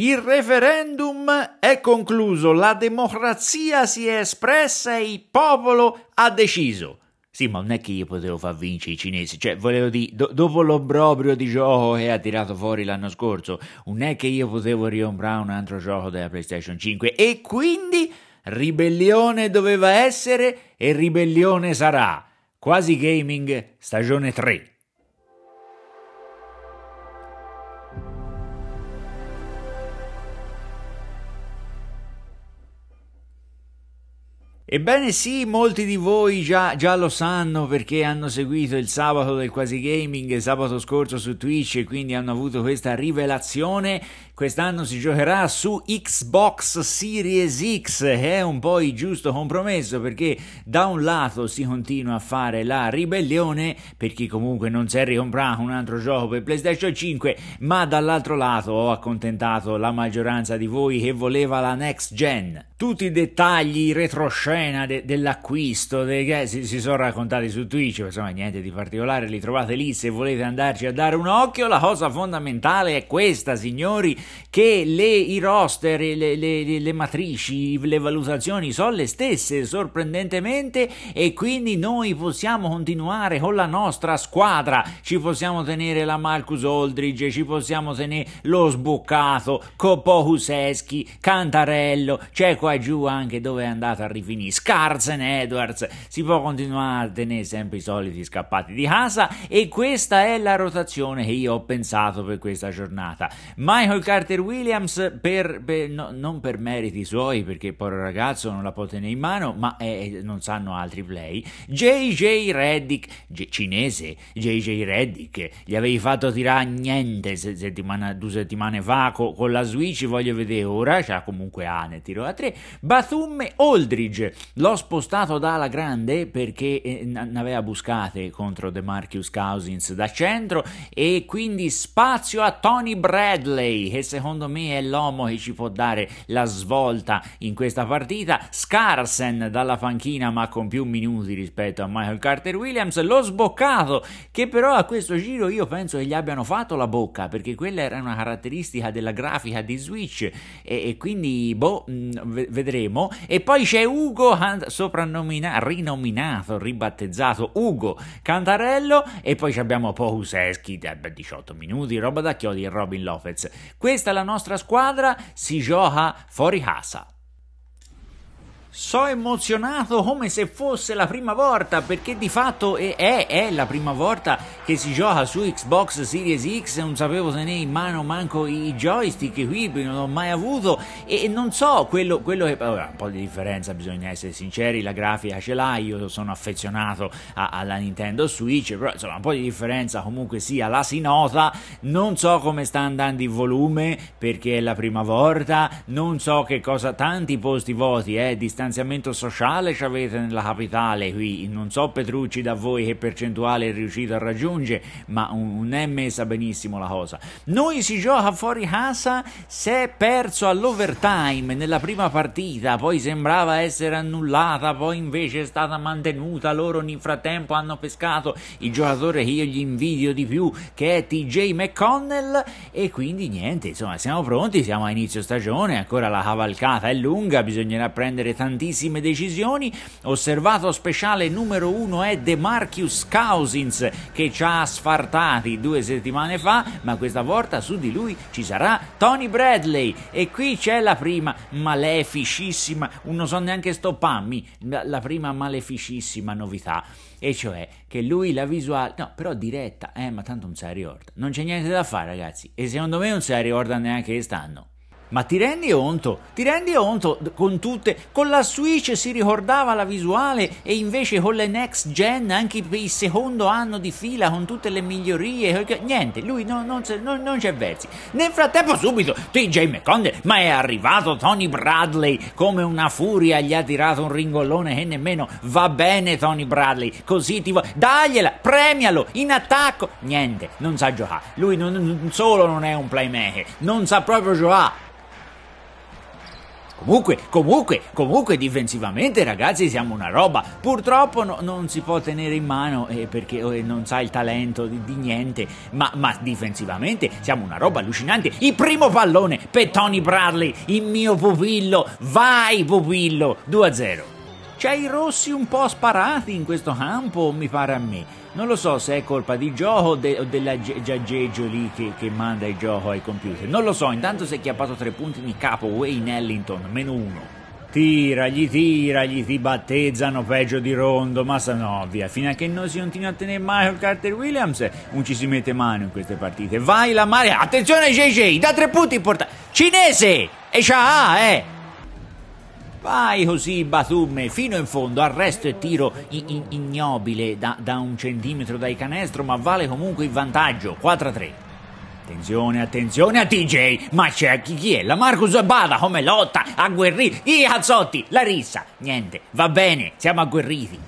Il referendum è concluso, la democrazia si è espressa e il popolo ha deciso. Sì, ma non è che io potevo far vincere i cinesi, cioè volevo dire, do- dopo l'obbrobrio di gioco che ha tirato fuori l'anno scorso, non è che io potevo ricomprare un altro gioco della PlayStation 5 e quindi ribellione doveva essere e ribellione sarà. Quasi Gaming stagione 3. Ebbene sì, molti di voi già, già, lo sanno perché hanno seguito il sabato del Quasi Gaming sabato scorso su Twitch e quindi hanno avuto questa rivelazione. Quest'anno si giocherà su Xbox Series X, che è un po' il giusto compromesso perché da un lato si continua a fare la ribellione per chi comunque non si è ricomprato un altro gioco per PlayStation 5, ma dall'altro lato ho accontentato la maggioranza di voi che voleva la next gen. Tutti i dettagli retroscena scena de, dell'acquisto de, si, si, sono raccontati su Twitch, insomma niente di particolare, li trovate lì se volete andarci a dare un occhio. La cosa fondamentale è questa, signori, che le, i roster, le, le, le matrici, le valutazioni sono le stesse sorprendentemente e quindi noi possiamo continuare con la nostra squadra, ci possiamo tenere la Marcus Oldridge, ci possiamo tenere lo sboccato, Copo Huseschi, Cantarello, c'è qua giù anche dove è andato a rifinire di Scarzen Edwards. Si può continuare a tenere sempre i soliti scappati di casa e questa è la rotazione che io ho pensato per questa giornata. Michael Carter Williams per, per, no, non per meriti suoi perché povero ragazzo non la può tenere in mano ma è, non sanno altri play. JJ Reddick, G- cinese, JJ Reddick, gli avevi fatto tirare niente settimana, due settimane fa co- con la Switch, voglio vedere ora, C'ha comunque Ane tiro a tre. Batum Oldridge, L'ho spostato da ala grande perché eh, ne aveva buscate contro De Marcus Cousins da centro e quindi spazio a Tony Bradley che secondo me è l'uomo che ci può dare la svolta in questa partita. Scarsen dalla panchina ma con più minuti rispetto a Michael Carter Williams, l'ho sboccato che però a questo giro io penso che gli abbiano fatto la bocca perché quella era una caratteristica della grafica di Switch e, e quindi boh, mm, vedremo. E poi c'è Ugo Johan, soprannominato, rinominato, ribattezzato Ugo Cantarello e poi abbiamo Pouseschi, 18 eh, minuti, roba da chiodi e Robin Lopez. Questa è la nostra squadra, si gioca fuori casa. So emozionato come se fosse la prima volta, perché di fatto è, è, è, la prima volta che si gioca su Xbox Series X. Non sapevo se ne in mano manco i joystick qui, non l'ho mai avuto. E, e non so quello, quello che. Vabbè, un po' di differenza, bisogna essere sinceri. La grafica ce l'ha. Io sono affezionato a, alla Nintendo Switch, però insomma, un po' di differenza comunque sia la si nota. Non so come sta andando il volume perché è la prima volta. Non so che cosa. Tanti posti vuoti, eh, distanziati distanziamento sociale ci avete nella capitale qui, non so Petrucci da voi che percentuale è riuscito a raggiungere, ma non è messa benissimo la cosa. Noi si gioca fuori casa, si è perso all'overtime nella prima partita, poi sembrava essere annullata, poi invece è stata mantenuta, loro nel frattempo hanno pescato il giocatore che io gli invidio di più, che è TJ McConnell, e quindi niente, insomma siamo pronti, siamo a inizio stagione, ancora la cavalcata è lunga, bisognerà prendere tanti tantissime decisioni. Osservato speciale numero uno è De Marcus Cousins che ci ha sfartati due settimane fa, ma questa volta su di lui ci sarà Tony Bradley. E qui c'è la prima maleficissima, non so neanche stoppami, la prima maleficissima novità, e cioè che lui la visuale, no, però diretta, eh, ma tanto non si riorda. Non c'è niente da fare, ragazzi, e secondo me non si riorda neanche quest'anno. Ma ti rendi conto? Ti rendi conto con tutte. Con la Switch si ricordava la visuale e invece con le next gen anche il secondo anno di fila con tutte le migliorie. Niente, lui no, non, non, non, c'è versi. Nel frattempo, subito TJ McConder, ma è arrivato Tony Bradley come una furia. Gli ha tirato un ringollone che nemmeno va bene. Tony Bradley, così ti va. Dagliela, premialo in attacco. Niente, non sa giocare. Lui non, non solo non è un playmaker, non sa proprio giocare. Comunque, comunque, comunque difensivamente ragazzi siamo una roba. Purtroppo no, non si può tenere in mano eh, perché oh, eh, non sa il talento di, di niente, ma, ma, difensivamente siamo una roba allucinante. Il primo pallone per Tony Bradley, il mio pupillo. Vai pupillo, 2-0. C'è i rossi un po' sparati in questo campo, mi pare a me. Non lo so se è colpa di gioco o, de- o della giaggeggio lì che-, che-, manda il gioco ai computer. Non lo so, intanto si è chiappato tre punti in capo Wayne Ellington, meno uno. Tira, gli tira, gli ti battezzano peggio di rondo, ma no, via, fino a che non si continua a tenere Michael Carter Williams, non ci si mette mano in queste partite. Vai la Maria, attenzione JJ, da tre punti importanti. Cinese! E c'ha, eh! Vai così, Batumme, fino in fondo, arresto e tiro in- ignobile da-, da un centimetro dai canestro, ma vale comunque il vantaggio, 4-3. Attenzione, attenzione a TJ, ma c'è chi, chi è? La Marcus Abada, come lotta, agguerriti, i cazzotti, la rissa, niente, va bene, siamo agguerriti.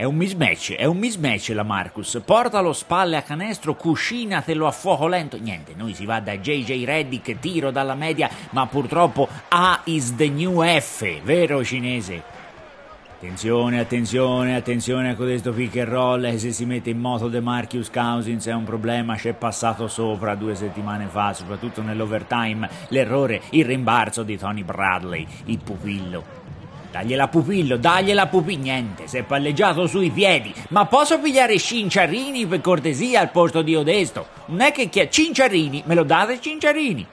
È un mismatch, è un mismatch la Marcus. Portalo spalle a canestro, cuscinatelo a fuoco lento. Niente, noi si va da JJ Reddick, tiro dalla media, ma purtroppo A is the new F, vero cinese? Attenzione, attenzione, attenzione a questo pick and roll. Eh, se si mette in moto The Marcus Cousins è un problema. C'è passato sopra due settimane fa, soprattutto nell'overtime. L'errore, il rimbarzo di Tony Bradley, il pupillo Dagliela pupillo, dagliela pupillo, niente, si è palleggiato sui piedi. Ma posso pigliare Cinciarini per cortesia al posto di Odesto? Non è che chi ha Cinciarini, me lo date Cinciarini?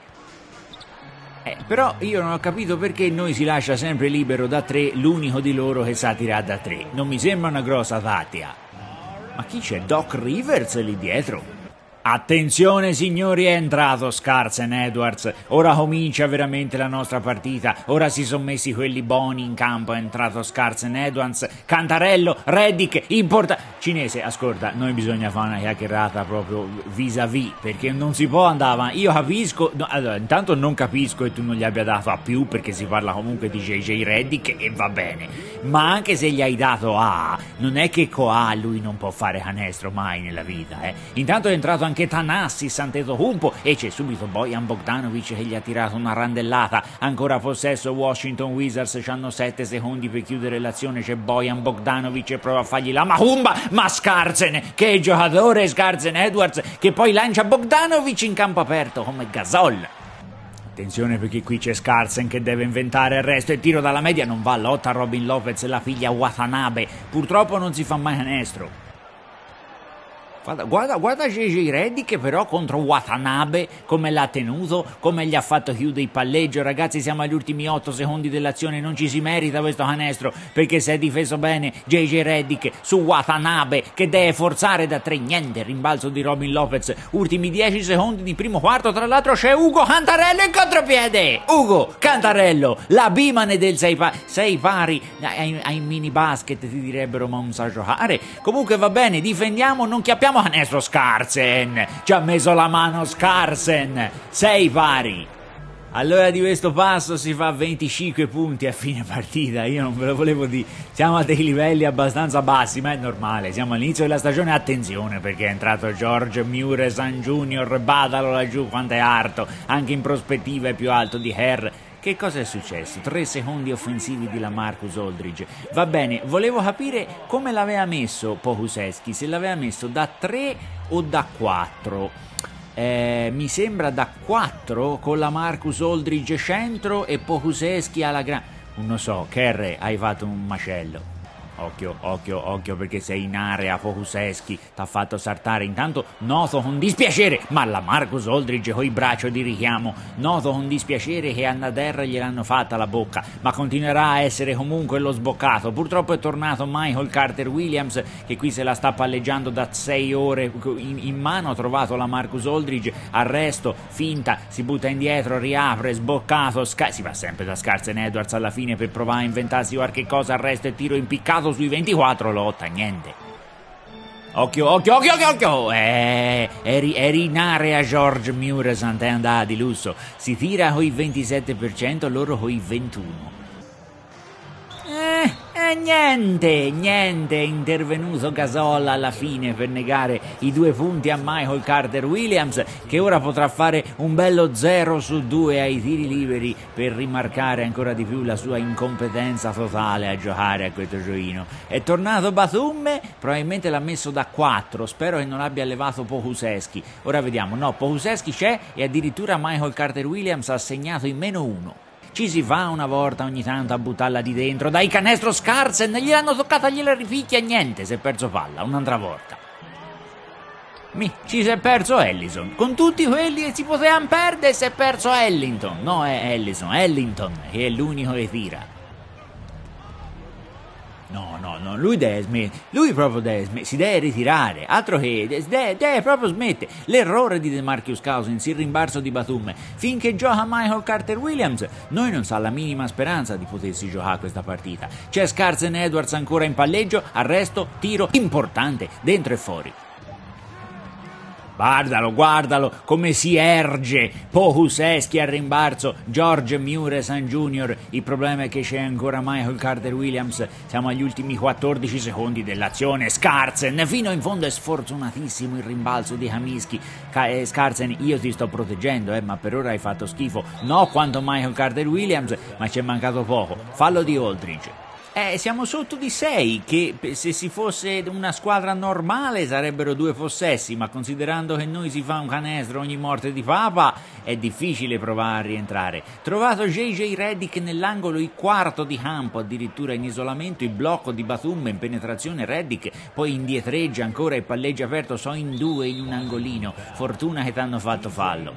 Eh, però io non ho capito perché noi si lascia sempre libero da tre l'unico di loro che sa tirare da tre. Non mi sembra una grossa tatia. Ma chi c'è? Doc Rivers lì dietro? Attenzione signori, è entrato Scarsen Edwards. Ora comincia veramente la nostra partita. Ora si sono messi quelli buoni in campo. È entrato Scarsen Edwards. Cantarello, Reddick, importa. Cinese, ascolta, noi bisogna fare una chiacchierata proprio vis-à-vis. Perché non si può andare Io capisco. No, allora, intanto non capisco che tu non gli abbia dato a più. Perché si parla comunque di JJ Reddick e va bene. Ma anche se gli hai dato A, non è che Coa lui non può fare canestro mai nella vita. Eh. Intanto è entrato anche anche Tanassi Humpo e c'è subito Bojan Bogdanovic che gli ha tirato una randellata. Ancora possesso Washington Wizards, hanno 7 secondi per chiudere l'azione, c'è Bojan Bogdanovic e prova a fargli la mahumba, ma Scarzen, che giocatore Scarzen Edwards che poi lancia Bogdanovic in campo aperto come Gasol. Attenzione perché qui c'è Scarsen che deve inventare il resto. e tiro dalla media non va. Lotta Robin Lopez, la figlia Watanabe. Purtroppo non si fa mai canestro. Guarda, guarda JJ Reddy che però contro Watanabe come l'ha tenuto, come gli ha fatto chiudere il palleggio. Ragazzi, siamo agli ultimi 8 secondi dell'azione, non ci si merita questo canestro perché si è difeso bene JJ Reddick su Watanabe che deve forzare da 3 niente, rimbalzo di Robin Lopez. Ultimi 10 secondi di primo quarto, tra l'altro c'è Ugo Cantarello in contropiede. Ugo Cantarello, la bimane del 6 pa- pari ai, ai mini basket ti direbbero ma non sa giocare. Comunque va bene, difendiamo, non chiappiamo abbiamo Aneso Scarsen, ci ha messo la mano Scarsen, Sei pari. Allora di questo passo si fa 25 punti a fine partita, io non ve lo volevo dire, siamo a dei livelli abbastanza bassi, ma è normale, siamo all'inizio della stagione, attenzione perché è entrato George Mure San Junior, Badalo laggiù quanto è alto, anche in prospettiva è più alto di Herr che cosa è successo? Tre secondi offensivi di Lamarcus Aldridge. Va bene, volevo capire come l'aveva messo Pokuseschi, se l'aveva messo da tre o da quattro. Eh, mi sembra da quattro con Lamarcus Aldridge centro e Pokuseschi alla grande. Non lo so, Kerry, hai fatto un macello. Occhio, occhio, occhio perché sei in area, Fokuseschi t'ha fatto saltare. Intanto noto con dispiacere, ma la Marcus Oldridge con coi braccio di richiamo, noto con dispiacere che a Nader gliel'hanno fatta la bocca, ma continuerà a essere comunque lo sboccato. Purtroppo è tornato Michael Carter Williams che qui se la sta palleggiando da sei ore in, in mano, ha trovato la Marcus Oldridge, arresto, finta, si butta indietro, riapre, sboccato, si va sempre da Scarsen Edwards alla fine per provare a inventarsi qualche cosa, arresto e tiro impiccato caso sui 24 lotta, niente. Occhio, occhio, occhio, occhio, occhio! Eh, eri, eri in area George Muresan, te andata di lusso. Si tira con coi 27%, loro coi 21%. E niente, niente, è intervenuto Gasol alla fine per negare i due punti a Michael Carter Williams che ora potrà fare un bello 0 su 2 ai tiri liberi per rimarcare ancora di più la sua incompetenza totale a giocare a questo gioino. È tornato Batum, probabilmente l'ha messo da 4, spero che non abbia levato Pohuseschi. Ora vediamo, no, Pohuseschi c'è e addirittura Michael Carter Williams ha segnato in meno 1. Ci si va una volta ogni tanto a buttarla di dentro, dai canestro Scarsen, gliel'hanno toccata, gliela ripicchia, niente, si è perso palla, un'altra volta. Mi, ci si è perso Ellison, con tutti quelli che si potevano perdere si è perso Ellington, no è Ellison, Ellington, che è l'unico che tira. No, no, no, lui deve smettere, lui proprio deve smettere, si deve ritirare, altro che deve, deve proprio smettere. L'errore di De Marcus Cousins, il rimbalzo di Batum, finché gioca Michael Carter Williams, noi non sa la minima speranza di potersi giocare questa partita. C'è Scarsen Edwards ancora in palleggio, arresto, tiro, importante, dentro e fuori. Guardalo, guardalo, come si erge. Pohus Eschi al rimbalzo, George Muresan San Jr. Il problema è che c'è ancora Michael Carter Williams. Siamo agli ultimi 14 secondi dell'azione. Scarzen, fino in fondo è sfortunatissimo il rimbalzo di Hamischi. Eh, Scarzen, io ti sto proteggendo, eh, ma per ora hai fatto schifo. No quanto Michael Carter Williams, ma ci è mancato poco. Fallo di Aldridge. Eh, siamo sotto di 6, che se si fosse una squadra normale sarebbero due possessi, ma considerando che noi si fa un canestro ogni morte di Papa, è difficile provare a rientrare. Trovato JJ Reddick nell'angolo, il quarto di campo, addirittura in isolamento, il blocco di Batum in penetrazione Reddick, poi indietreggia ancora e palleggia aperto, so in due in un angolino. Fortuna che t'hanno fatto fallo.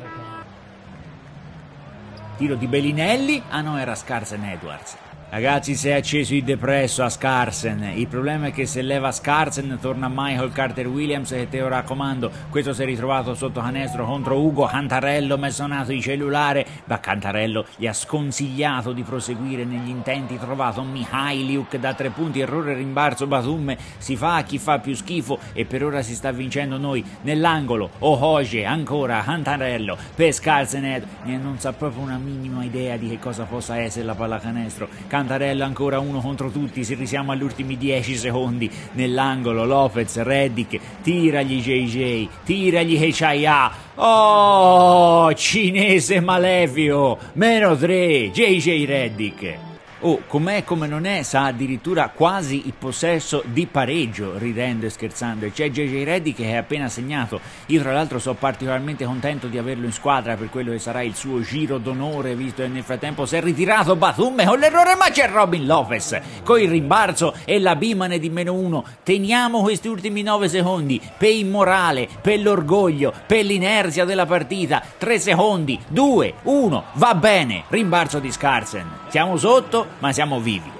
Tiro di Bellinelli, ah no, era Scarsen Edwards. Ragazzi, si è acceso il depresso a Scarsen. Il problema è che se leva Scarsen torna Michael Carter Williams e te lo raccomando. Questo si è ritrovato sotto canestro contro Ugo Cantarello, messo è suonato cellulare. Da Cantarello gli ha sconsigliato di proseguire negli intenti. Trovato Mihailiuk da tre punti, errore rimbarzo Batum. Si fa a chi fa più schifo e per ora si sta vincendo noi. Nell'angolo, Ohoje, ancora Cantarello per Scarsen. Non sa proprio una minima idea di che cosa possa essere la pallacanestro. Can Cantarella ancora uno contro tutti, si risiamo agli ultimi 10 secondi nell'angolo, Lopez, Reddick, tiragli JJ, tiragli Hechaia, oh cinese malevio, meno 3, JJ Reddick oh, com'è come non è, sa addirittura quasi il possesso di pareggio, ridendo e scherzando. E c'è JJ Reddy che è appena segnato. Io tra l'altro sono particolarmente contento di averlo in squadra per quello che sarà il suo giro d'onore, visto che nel frattempo si è ritirato Batumme con l'errore, ma c'è Robin Lopez con il rimbalzo e la bimane di meno uno. Teniamo questi ultimi 9 secondi per il morale, per l'orgoglio, per l'inerzia della partita. 3 secondi, 2, 1, va bene. Rimbalzo di Scarsen. Siamo sotto ma siamo vivi.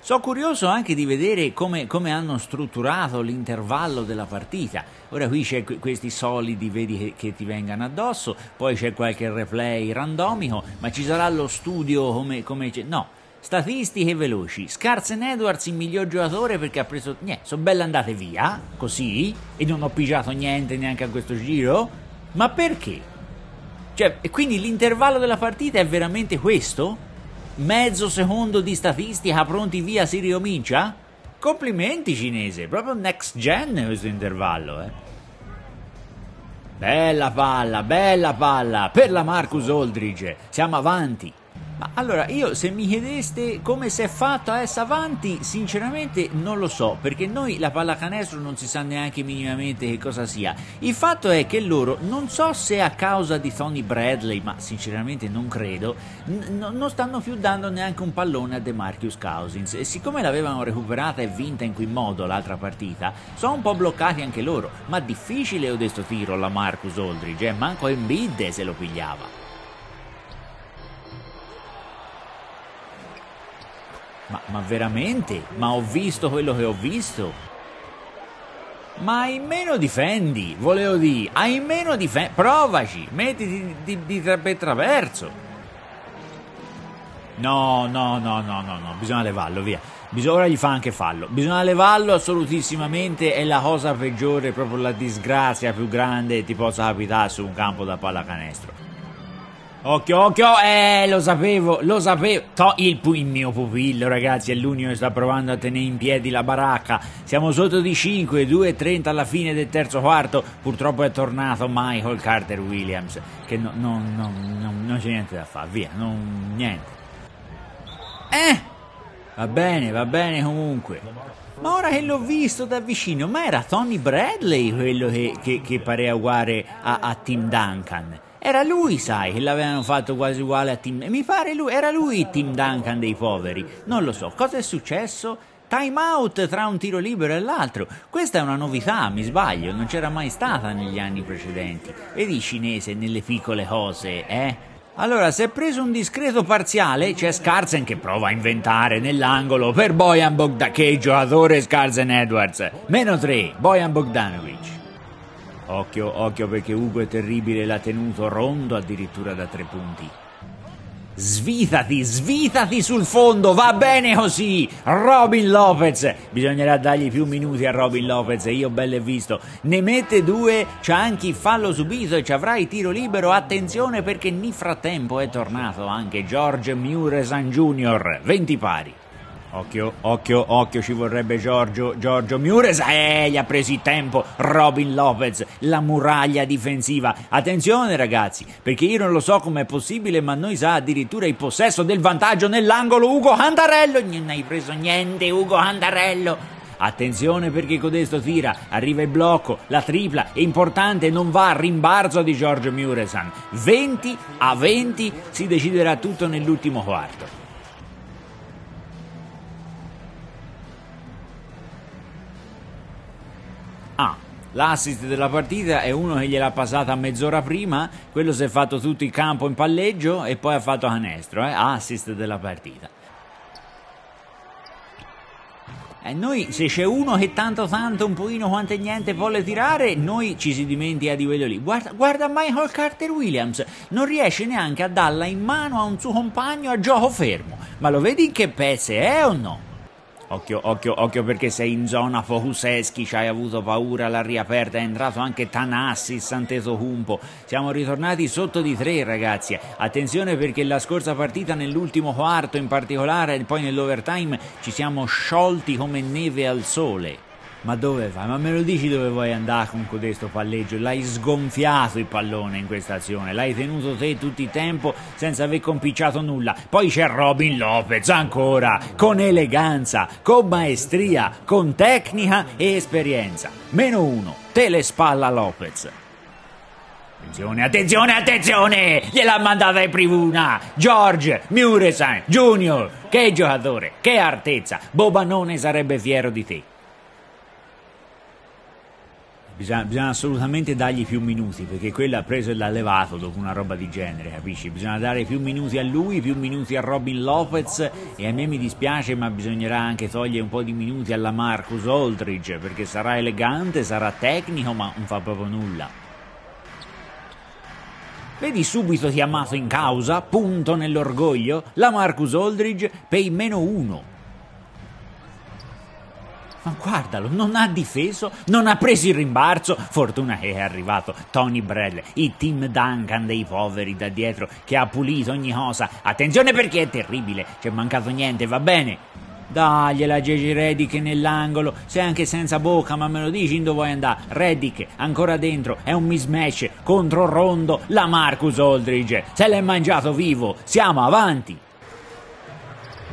Sono curioso anche di vedere come, come, hanno strutturato l'intervallo della partita. Ora qui c'è questi solidi, vedi che, che, ti vengano addosso, poi c'è qualche replay randomico, ma ci sarà lo studio come... come no, statistiche veloci. Scarsen Edwards il miglior giocatore perché ha preso... Niente, sono belle andate via, così, e non ho pigiato niente neanche a questo giro. Ma perché? Cioè, quindi l'intervallo della partita è veramente questo? mezzo secondo di statistica pronti via si ricomincia? Complimenti cinese, proprio next gen questo intervallo, eh. Bella palla, bella palla per la Marcus Oldridge. Siamo avanti. Ma allora, io se mi chiedeste come si è fatto a essere avanti, sinceramente non lo so, perché noi la pallacanestro non si sa neanche minimamente che cosa sia. Il fatto è che loro, non so se a causa di Tony Bradley, ma sinceramente non credo, n- non stanno più dando neanche un pallone a DeMarcus Cousins e siccome l'avevano recuperata e vinta in quel modo l'altra partita, sono un po' bloccati anche loro, ma difficile ho detto tiro la Marcus Aldridge, eh? manco Embiid se lo pigliava. Ma, ma veramente? Ma ho visto quello che ho visto? Ma hai meno difendi, volevo dire, hai meno difendi, provaci, mettiti di, di, di traverso. No, no, no, no, no, no, bisogna levarlo, via. ora gli fa anche fallo. Bisogna levarlo assolutissimamente, è la cosa peggiore, proprio la disgrazia più grande che ti possa capitare su un campo da pallacanestro. Occhio, occhio, eh, lo sapevo, lo sapevo. To il, il, mio pupillo, ragazzi, è l'unico che sta provando a tenere in piedi la baracca. Siamo sotto di 5, 2.30 alla fine del terzo quarto. Purtroppo è tornato Michael Carter Williams, che no, no, no, non c'è niente da fare, via, non, niente. Eh, va bene, va bene comunque. Ma ora che l'ho visto da vicino, ma era Tony Bradley quello che, che, che pare uguale a, a Tim Duncan. Era lui, sai, che l'avevano fatto quasi uguale a Tim. Mi pare lui, era lui il Tim Duncan dei poveri. Non lo so. Cosa è successo? Time out tra un tiro libero e l'altro. Questa è una novità, mi sbaglio, non c'era mai stata negli anni precedenti. Vedi cinese nelle piccole cose, eh? Allora, si è preso un discreto parziale, c'è Scarzen che prova a inventare nell'angolo per Bojan Bogdanovic, giocatore Scarzen Edwards. Meno 3, Bojan Bogdanovic. Occhio, occhio perché Ugo è terribile, l'ha tenuto rondo addirittura da tre punti. Svitati, svitati sul fondo, va bene così. Robin Lopez, bisognerà dargli più minuti a Robin Lopez, io bello e visto. Ne mette due, c'ha anche il fallo subito e ci avrà il tiro libero. Attenzione perché nel frattempo è tornato anche George Muresan Jr., 20 pari. Occhio, occhio, occhio, ci vorrebbe Giorgio, Giorgio Miures, eh, gli ha preso il tempo, Robin Lopez, la muraglia difensiva. Attenzione ragazzi, perché io non lo so com'è possibile, ma noi sa addirittura il possesso del vantaggio nell'angolo Ugo Andarello, non hai preso niente Ugo Andarello. Attenzione perché codesto tira, arriva il blocco, la tripla, è importante, non va a rimbarzo di Giorgio Muresan. 20 a 20 si deciderà tutto nell'ultimo quarto. l'assist della partita è uno che gliel'ha passata mezz'ora prima, quello si è fatto tutto il campo in palleggio e poi ha fatto canestro, eh? assist della partita. E noi se c'è uno che tanto tanto un pochino quanto e niente vuole tirare, noi ci si dimentica di quello lì. Guarda, guarda, Michael Carter Williams, non riesce neanche a darla in mano a un suo compagno a gioco fermo. Ma lo vedi in che pezze è o no? Occhio, occhio, occhio perché sei in zona Fohuseschi, ci hai avuto paura, l'ha riaperta, è entrato anche Tanassi, Santeso Humpo. Siamo ritornati sotto di tre ragazzi. Attenzione perché la scorsa partita nell'ultimo quarto in particolare e poi nell'overtime ci siamo sciolti come neve al sole. Ma dove vai? Ma me lo dici dove vuoi andare con codesto palleggio? L'hai sgonfiato il pallone in questa azione, l'hai tenuto te tutto il tempo senza aver compicciato nulla. Poi c'è Robin Lopez ancora, con eleganza, con maestria, con tecnica e esperienza. Meno uno, telespalla Lopez. Attenzione, attenzione, attenzione! Gliel'ha mandata in privuna! George Muresan Junior! Che giocatore, che artezza! Bobanone sarebbe fiero di te. Bisogna, bisogna, assolutamente dargli più minuti perché quello ha preso e l'ha levato dopo una roba di genere, capisci? Bisogna dare più minuti a lui, più minuti a Robin Lopez e a me mi dispiace ma bisognerà anche togliere un po' di minuti alla Marcus Aldridge perché sarà elegante, sarà tecnico ma non fa proprio nulla. Vedi subito chiamato in causa, punto nell'orgoglio, la Marcus Aldridge per il meno uno. Ma guardalo, non ha difeso, non ha preso il rimbarzo. Fortuna che è arrivato Tony Brell, il team Duncan dei poveri da dietro che ha pulito ogni cosa. Attenzione perché è terribile, c'è mancato niente, va bene. Dagliela Gigi Reddick nell'angolo, sei anche senza bocca, ma me lo dici dove vuoi andare. Reddick ancora dentro, è un mismatch contro Rondo, la Marcus Oldridge. Se l'è mangiato vivo, siamo avanti.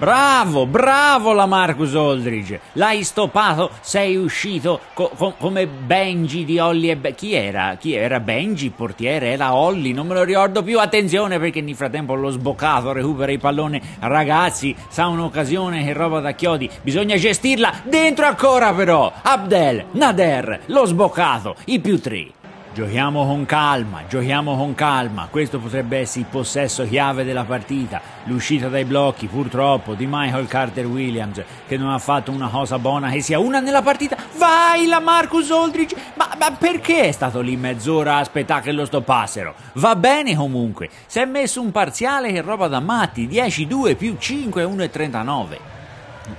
Bravo, bravo la Marcus Aldridge. L'hai stoppato, sei uscito co- co- come Benji di Holly e... Be- chi era? Chi era Benji, portiere? Era Holly, non me lo ricordo più. Attenzione perché nel frattempo l'ho sboccato, recupera il pallone. Ragazzi, sa un'occasione che roba da chiodi. Bisogna gestirla. Dentro ancora però. Abdel, Nader, l'ho sboccato. I più tre. Giochiamo con calma, giochiamo con calma, questo potrebbe essere il possesso chiave della partita, l'uscita dai blocchi purtroppo di Michael Carter Williams che non ha fatto una cosa buona che sia una nella partita, vai la Marcus Aldridge, ma, ma perché è stato lì mezz'ora a aspettare che lo stoppassero? Va bene comunque, si è messo un parziale che roba da matti, 10-2 più 5, 1,39.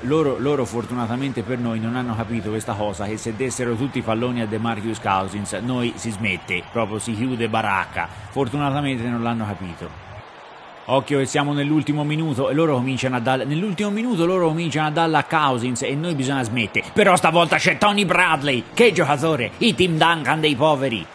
Loro, loro, fortunatamente per noi non hanno capito questa cosa che se dessero tutti i palloni a De Marcus Cousins noi si smette, proprio si chiude baracca. Fortunatamente non l'hanno capito. Occhio che siamo nell'ultimo minuto e loro cominciano a dare nell'ultimo minuto loro cominciano a darla a Cousins e noi bisogna smettere. Però stavolta c'è Tony Bradley, che giocatore, i Tim Duncan dei poveri.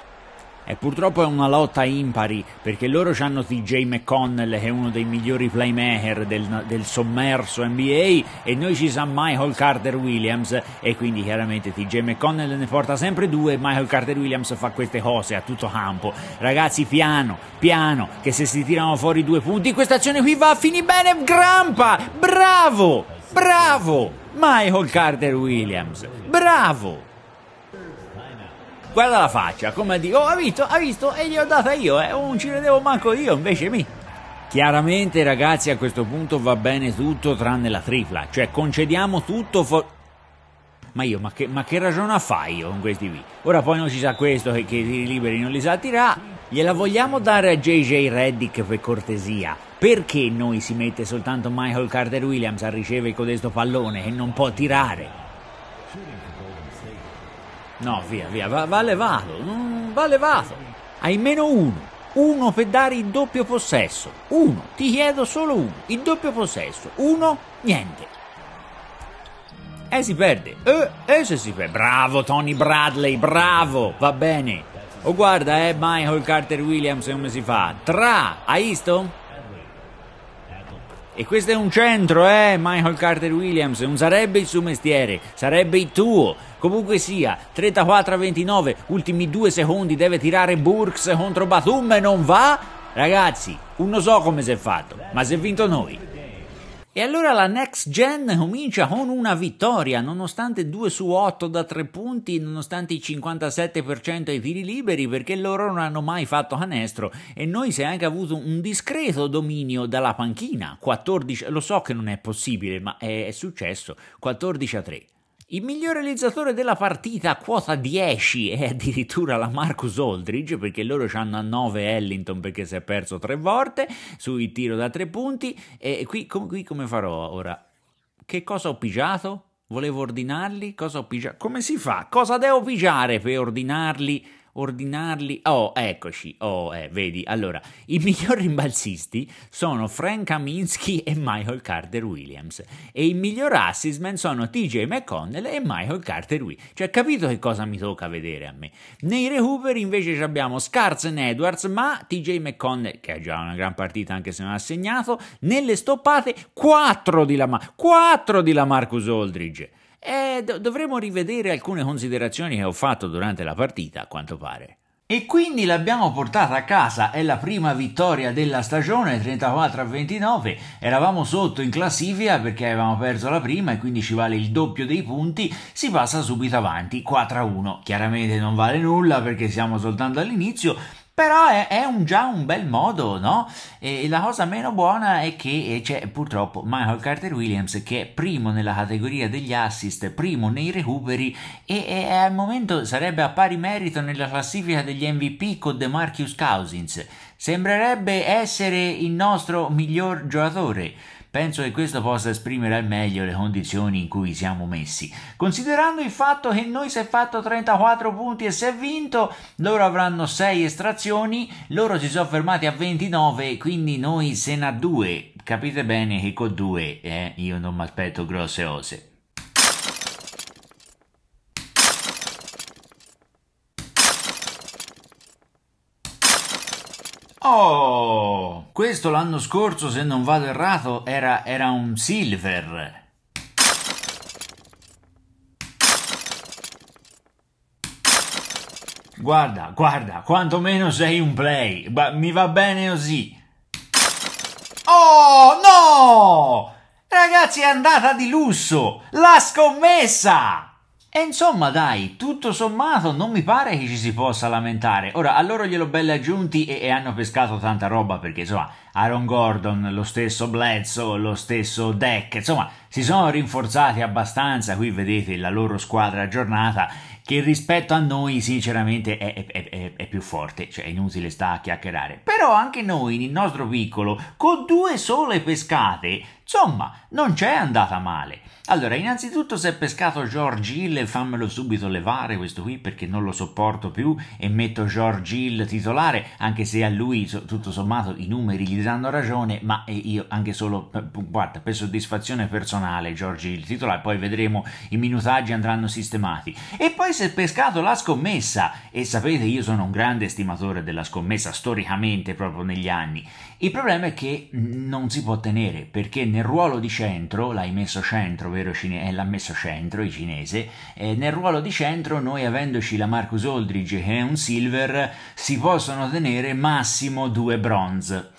E purtroppo è una lotta impari perché loro hanno TJ McConnell che è uno dei migliori playmaker del, del sommerso NBA e noi ci sa Michael Carter Williams e quindi chiaramente TJ McConnell ne porta sempre due Michael Carter Williams fa queste cose a tutto campo. Ragazzi piano, piano, che se si tirano fuori due punti questa azione qui va a finire bene, grampa, bravo, bravo, Michael Carter Williams, bravo. Guarda la faccia, come a dire, oh ha visto, ha visto e gli ho data io, eh, non ci vedevo manco io, invece mi... Chiaramente ragazzi a questo punto va bene tutto tranne la tripla, cioè concediamo tutto... For... Ma io, ma che, ma che ragione fai io con questi qui? Ora poi non ci sa questo che, che i liberi non li sa tirà. gliela vogliamo dare a JJ Reddick per cortesia? Perché noi si mette soltanto Michael Carter Williams a ricevere codesto pallone e non può tirare? No, via, via, va, va levato, va levato. Hai meno uno. Uno per dare il doppio possesso. Uno, ti chiedo solo uno. Il doppio possesso. Uno, niente. E si perde. E, e se si perde. Bravo Tony Bradley, bravo. Va bene. Oh guarda, eh, Michael Carter Williams come si fa. Tra, hai visto? E questo è un centro, eh, Michael Carter Williams. Non sarebbe il suo mestiere, sarebbe il tuo. Comunque sia, 34 a 29, ultimi due secondi, deve tirare Burks contro Batum e non va? Ragazzi, non so come si è fatto, ma si è vinto noi. E allora la next gen comincia con una vittoria, nonostante 2 su 8 da 3 punti, nonostante il 57% ai tiri liberi, perché loro non hanno mai fatto canestro e noi si è anche avuto un discreto dominio dalla panchina, 14, lo so che non è possibile, ma è, è successo, 14 a 3. Il miglior realizzatore della partita a quota 10 è addirittura la Marcus Aldridge, perché loro hanno a 9 Ellington perché si è perso tre volte sui tiro da tre punti. E qui, com- qui come farò ora? Che cosa ho pigiato? Volevo ordinarli? Cosa ho pigiato? Come si fa? Cosa devo pigiare per ordinarli? ordinarli. Oh, eccoci. Oh, eh, vedi. Allora, i migliori rimbalzisti sono Frank Kaminsky e Michael Carter Williams. E i miglior assistman sono TJ McConnell e Michael Carter Williams. Cioè, capito che cosa mi tocca vedere a me? Nei recuperi invece abbiamo Scarsen Edwards, ma TJ McConnell, che ha già una gran partita anche se non ha segnato, nelle stoppate 4 di Lamar, 4 di Lamarcus Aldridge. E do- dovremo rivedere alcune considerazioni che ho fatto durante la partita, a quanto pare. E quindi l'abbiamo portata a casa, è la prima vittoria della stagione, 34 a 29, eravamo sotto in classifica perché avevamo perso la prima e quindi ci vale il doppio dei punti, si passa subito avanti, 4 a 1, chiaramente non vale nulla perché siamo soltanto all'inizio, però è, è un, già un bel modo, no? E la cosa meno buona è che c'è purtroppo Michael Carter Williams che è primo nella categoria degli assist, primo nei recuperi e, e al momento sarebbe a pari merito nella classifica degli MVP con DeMarcus Cousins. Sembrerebbe essere il nostro miglior giocatore. Penso che questo possa esprimere al meglio le condizioni in cui siamo messi. Considerando il fatto che noi si è fatto 34 punti e si è vinto, loro avranno 6 estrazioni, loro si sono fermati a 29, quindi noi se ne ha 2. Capite bene che con 2 eh, io non mi aspetto grosse cose. Oh! Questo l'anno scorso, se non vado errato, era, era un silver. Guarda, guarda, quantomeno sei un play. Ba- mi va bene così. Oh no! Ragazzi, è andata di lusso! La scommessa! E insomma, dai, tutto sommato non mi pare che ci si possa lamentare. Ora, a loro gliel'ho belle aggiunti e, e hanno pescato tanta roba perché, insomma, Aaron Gordon, lo stesso Bledsoe, lo stesso Deck, insomma si sono rinforzati abbastanza, qui vedete la loro squadra aggiornata che rispetto a noi sinceramente è, è, è, è più forte, cioè è inutile sta a chiacchierare, però anche noi nel nostro piccolo con due sole pescate Insomma, non c'è andata male. Allora, innanzitutto si è pescato George Hill, fammelo subito levare questo qui perché non lo sopporto più e metto George Hill titolare, anche se a lui tutto sommato i numeri gli gli ragione, ma io anche solo per, guarda, per soddisfazione personale, Giorgi, il titolare, poi vedremo i minutaggi andranno sistemati. E poi si è pescato la scommessa, e sapete io sono un grande stimatore della scommessa storicamente proprio negli anni. Il problema è che non si può tenere perché nel ruolo di centro, l'hai messo centro, vero Cine- eh, l'ha messo centro il cinese, eh, nel ruolo di centro noi avendoci la Marcus Oldridge e un silver, si possono tenere massimo due bronze.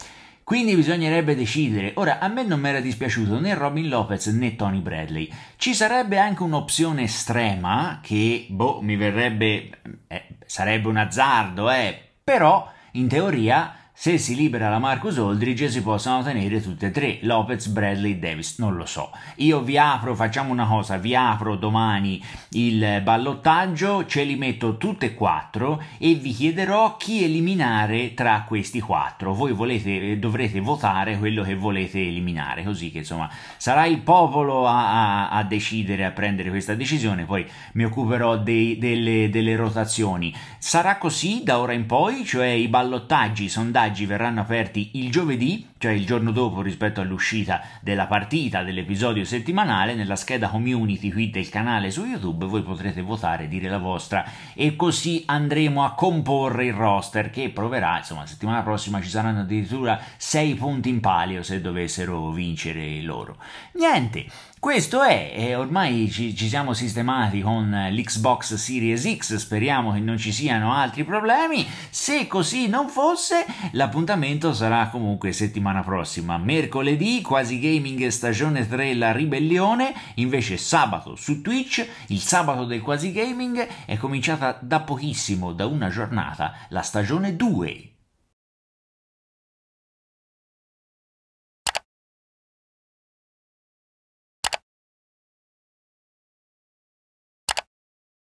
Quindi bisognerebbe decidere. Ora, a me non mi era dispiaciuto né Robin Lopez né Tony Bradley. Ci sarebbe anche un'opzione estrema che, boh, mi verrebbe... Eh, sarebbe un azzardo, eh, però in teoria se si libera la Marcus Oldridge si possono tenere tutte e tre, Lopez, Bradley, Davis, non lo so. Io vi apro, facciamo una cosa, vi apro domani il ballottaggio, ce li metto tutte e quattro e vi chiederò chi eliminare tra questi quattro. Voi volete, eh, dovrete votare quello che volete eliminare, così che insomma sarà il popolo a, a, a decidere, a prendere questa decisione, poi mi occuperò dei, delle, delle rotazioni. Sarà così da ora in poi, cioè i ballottaggi, i sondaggi sondaggi verranno aperti il giovedì cioè il giorno dopo rispetto all'uscita della partita dell'episodio settimanale, nella scheda community qui del canale su YouTube voi potrete votare, dire la vostra e così andremo a comporre il roster che proverà, insomma, settimana prossima ci saranno addirittura 6 punti in palio se dovessero vincere loro. Niente, questo è, eh, ormai ci, ci, siamo sistemati con l'Xbox Series X, speriamo che non ci siano altri problemi, se così non fosse l'appuntamento sarà comunque settimana settimana prossima. Mercoledì, Quasi Gaming stagione 3 La Ribellione, invece sabato su Twitch, il sabato del Quasi Gaming è cominciata da pochissimo, da una giornata, la stagione 2